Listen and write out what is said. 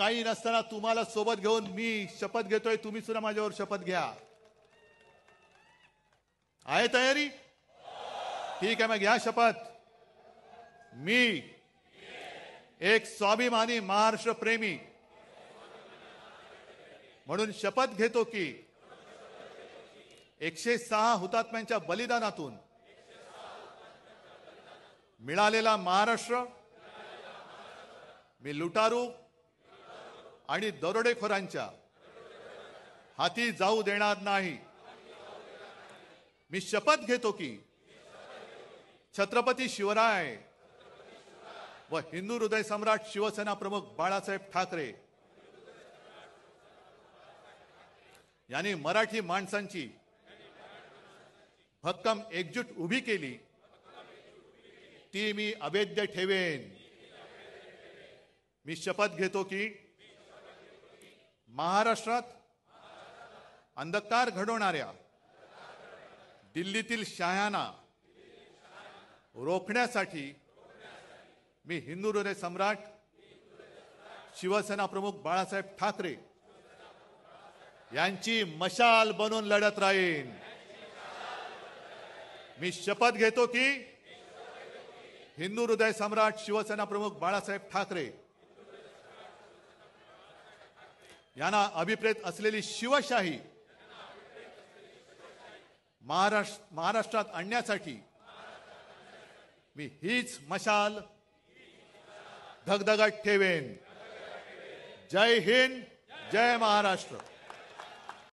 काही नसताना तुम्हाला सोबत घेऊन मी शपथ घेतोय तुम्ही सुद्धा माझ्यावर शपथ घ्या आहे तयारी ठीक आहे मग घ्या शपथ मी एक स्वाभिमानी महाराष्ट्र प्रेमी म्हणून शपथ घेतो की एकशे सहा हुतात्म्यांच्या बलिदानातून मिळालेला महाराष्ट्र मी लुटारू आणि दरोडेखोरांच्या हाती जाऊ देणार नाही मी शपथ घेतो की छत्रपती शिवराय व हिंदू हृदय सम्राट शिवसेना प्रमुख बाळासाहेब ठाकरे यांनी मराठी माणसांची भक्कम एकजूट उभी केली ती मी अवेद्य ठेवेन मी शपथ घेतो की महाराष्ट्रात अंधकार घडवणाऱ्या दिल्लीतील शाह्यांना रोखण्यासाठी मी हिंदू हृदय सम्राट शिवसेना प्रमुख बाळासाहेब ठाकरे यांची मशाल बनून लढत राहीन मी शपथ घेतो की हिंदू हृदय सम्राट शिवसेना प्रमुख बाळासाहेब ठाकरे यांना अभिप्रेत असलेली शिवशाही महाराष्ट्र महाराष्ट्रात आणण्यासाठी मी हीच मशाल धगधगत ठेवेन जय हिंद जय महाराष्ट्र